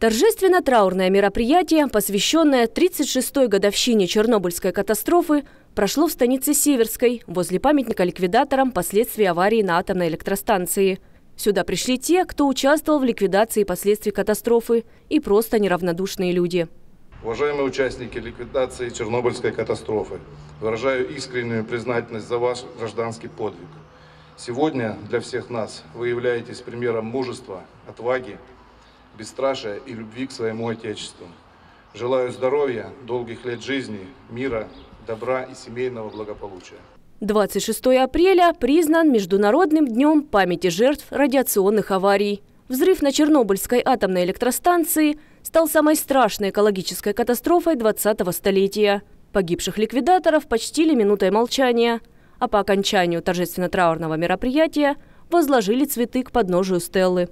Торжественно-траурное мероприятие, посвященное 36-й годовщине Чернобыльской катастрофы, прошло в станице Северской, возле памятника ликвидаторам последствий аварии на атомной электростанции. Сюда пришли те, кто участвовал в ликвидации последствий катастрофы, и просто неравнодушные люди. Уважаемые участники ликвидации Чернобыльской катастрофы, выражаю искреннюю признательность за ваш гражданский подвиг. Сегодня для всех нас вы являетесь примером мужества, отваги, бесстрашия и любви к своему Отечеству. Желаю здоровья, долгих лет жизни, мира, добра и семейного благополучия. 26 апреля признан Международным днем памяти жертв радиационных аварий. Взрыв на Чернобыльской атомной электростанции стал самой страшной экологической катастрофой 20-го столетия. Погибших ликвидаторов почтили минутой молчания, а по окончанию торжественно-траурного мероприятия возложили цветы к подножию стеллы.